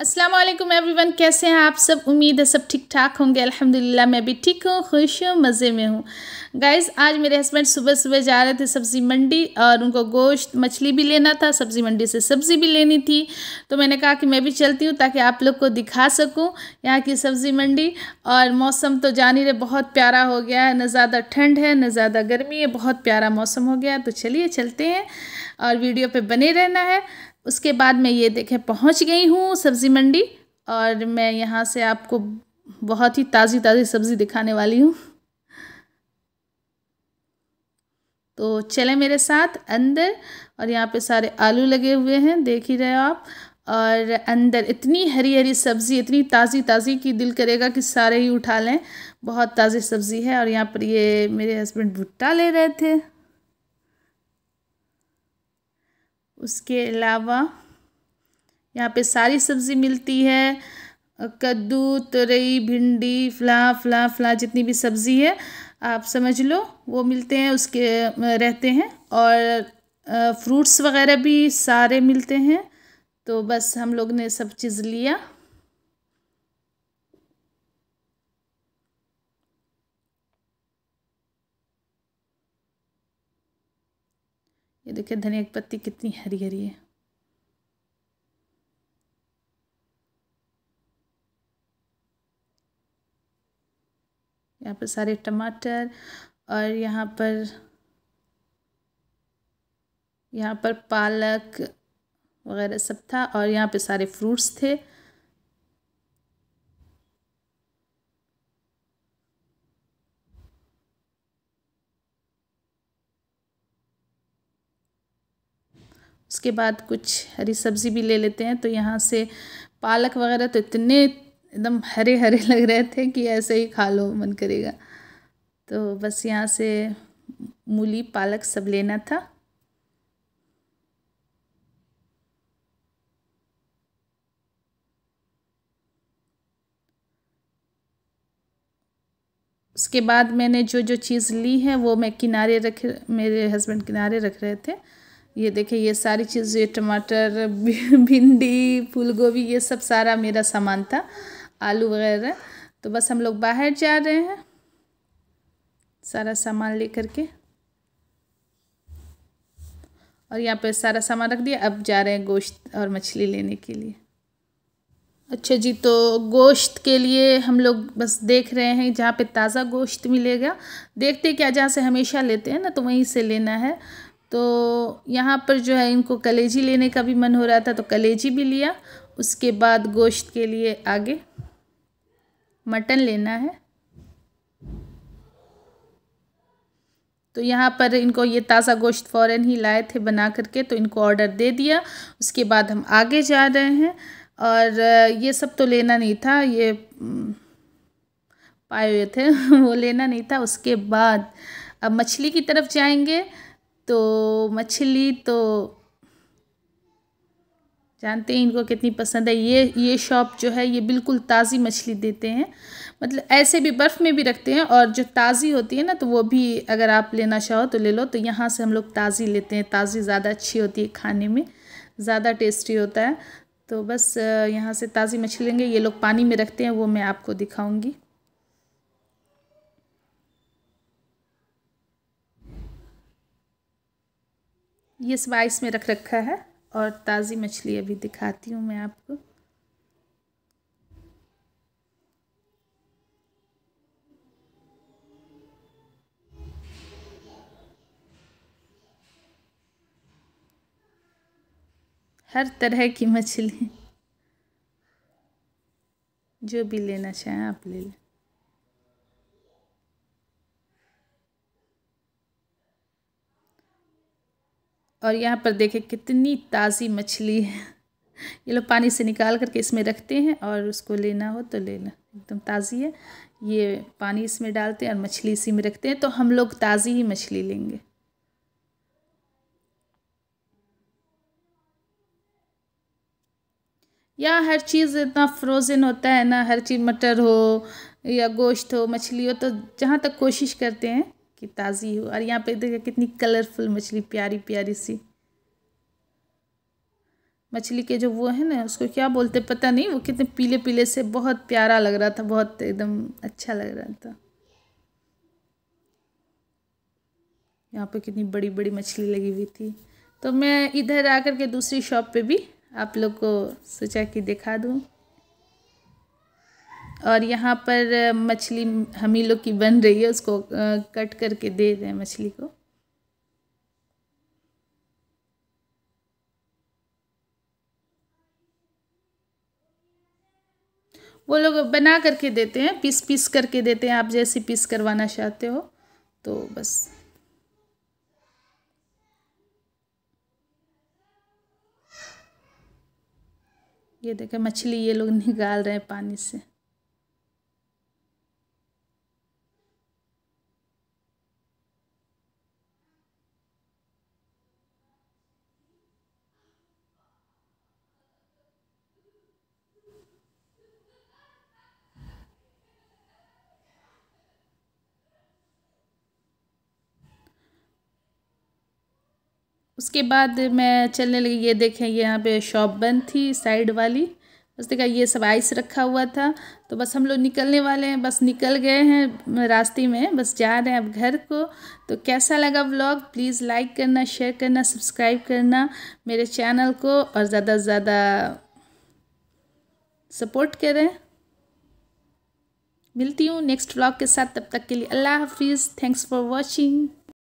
Aslam everyone कैसे हैं आप सब उम्मीद है सब ठीक ठाक होंगे अल्हम्दुलिल्लाह मैं भी ठीक हूँ खुश हूँ मज़े में हूँ गाइस आज मेरे हस्बैंड सुबह सुबह जा रहे थे सब्ज़ी मंडी और उनको गोश्त मछली भी लेना था सब्ज़ी मंडी से सब्ज़ी भी लेनी थी तो मैंने कहा कि मैं भी चलती हूँ ताकि आप लोग को दिखा सकूँ यहाँ की सब्ज़ी मंडी और मौसम तो जान ही रहे बहुत प्यारा हो गया है न ज़्यादा ठंड है न ज़्यादा गर्मी है बहुत प्यारा मौसम हो गया तो चलिए चलते हैं और वीडियो पर बने रहना है उसके बाद मैं ये देखें पहुंच गई हूँ सब्ज़ी मंडी और मैं यहाँ से आपको बहुत ही ताज़ी ताज़ी सब्ज़ी दिखाने वाली हूँ तो चले मेरे साथ अंदर और यहाँ पे सारे आलू लगे हुए हैं देख ही रहे हो आप और अंदर इतनी हरी हरी सब्ज़ी इतनी ताज़ी ताज़ी कि दिल करेगा कि सारे ही उठा लें बहुत ताज़ी सब्ज़ी है और यहाँ पर ये मेरे हस्बैंड भुट्टा ले रहे थे उसके अलावा यहाँ पे सारी सब्ज़ी मिलती है कद्दू तुरई भिंडी फला फला फला जितनी भी सब्ज़ी है आप समझ लो वो मिलते हैं उसके रहते हैं और फ्रूट्स वगैरह भी सारे मिलते हैं तो बस हम लोग ने सब चीज़ लिया देखिए धनिया की पत्ती कितनी हरी हरी है यहाँ पर सारे टमाटर और यहाँ पर यहाँ पर पालक वगैरह सब था और यहाँ पे सारे फ्रूट्स थे उसके बाद कुछ हरी सब्ज़ी भी ले लेते हैं तो यहाँ से पालक वगैरह तो इतने एकदम हरे हरे लग रहे थे कि ऐसे ही खा लो मन करेगा तो बस यहाँ से मूली पालक सब लेना था उसके बाद मैंने जो जो चीज़ ली है वो मैं किनारे रख मेरे हस्बैंड किनारे रख रहे थे ये देखिए ये सारी चीज़ ये टमाटर भिंडी फूल गोभी ये सब सारा मेरा सामान था आलू वगैरह तो बस हम लोग बाहर जा रहे हैं सारा सामान लेकर के और यहाँ पे सारा सामान रख दिया अब जा रहे हैं गोश्त और मछली लेने के लिए अच्छा जी तो गोश्त के लिए हम लोग बस देख रहे हैं जहाँ पे ताज़ा गोश्त मिलेगा देखते क्या जहाँ से हमेशा लेते हैं ना तो वहीं से लेना है तो यहाँ पर जो है इनको कलेजी लेने का भी मन हो रहा था तो कलेजी भी लिया उसके बाद गोश्त के लिए आगे मटन लेना है तो यहाँ पर इनको ये ताज़ा गोश्त फ़ौरन ही लाए थे बना करके तो इनको ऑर्डर दे दिया उसके बाद हम आगे जा रहे हैं और ये सब तो लेना नहीं था ये हम्म, पाए हुए थे वो लेना नहीं था उसके बाद अब मछली की तरफ जाएंगे तो मछली तो जानते हैं इनको कितनी पसंद है ये ये शॉप जो है ये बिल्कुल ताज़ी मछली देते हैं मतलब ऐसे भी बर्फ़ में भी रखते हैं और जो ताज़ी होती है ना तो वो भी अगर आप लेना चाहो तो ले लो तो यहाँ से हम लोग ताज़ी लेते हैं ताज़ी ज़्यादा अच्छी होती है खाने में ज़्यादा टेस्टी होता है तो बस यहाँ से ताज़ी मछली लेंगे ये लोग पानी में रखते हैं वो मैं आपको दिखाऊँगी ये सब में रख रखा है और ताज़ी मछली अभी दिखाती हूँ मैं आपको हर तरह की मछली जो भी लेना चाहें आप ले लें और यहाँ पर देखें कितनी ताज़ी मछली है ये लोग पानी से निकाल करके इसमें रखते हैं और उसको लेना हो तो लेना एकदम ताज़ी है ये पानी इसमें डालते हैं और मछली इसी में रखते हैं तो हम लोग ताज़ी ही मछली लेंगे या हर चीज़ इतना फ्रोज़न होता है ना हर चीज़ मटर हो या गोश्त हो मछली हो तो जहाँ तक कोशिश करते हैं कि ताज़ी हो और यहाँ पे देखिए कितनी कलरफुल मछली प्यारी प्यारी सी मछली के जो वो है ना उसको क्या बोलते पता नहीं वो कितने पीले पीले से बहुत प्यारा लग रहा था बहुत एकदम अच्छा लग रहा था यहाँ पे कितनी बड़ी बड़ी मछली लगी हुई थी तो मैं इधर आकर के दूसरी शॉप पे भी आप लोग को सोचा कि दिखा दूँ और यहाँ पर मछली हम ही लोग की बन रही है उसको कट करके दे दें मछली को वो लोग बना करके देते हैं पीस पीस करके देते हैं आप जैसे पीस करवाना चाहते हो तो बस ये देखें मछली ये लोग निकाल रहे हैं पानी से उसके बाद मैं चलने लगी ये देखें ये यहाँ पे शॉप बंद थी साइड वाली बस देखा ये सब आइस रखा हुआ था तो बस हम लोग निकलने वाले हैं बस निकल गए हैं रास्ते में बस जा रहे हैं अब घर को तो कैसा लगा व्लॉग प्लीज़ लाइक करना शेयर करना सब्सक्राइब करना मेरे चैनल को और ज़्यादा से ज़्यादा सपोर्ट करें मिलती हूँ नेक्स्ट व्लॉग के साथ तब तक के लिए अल्लाह हाफिज़ थैंक्स फॉर वॉचिंग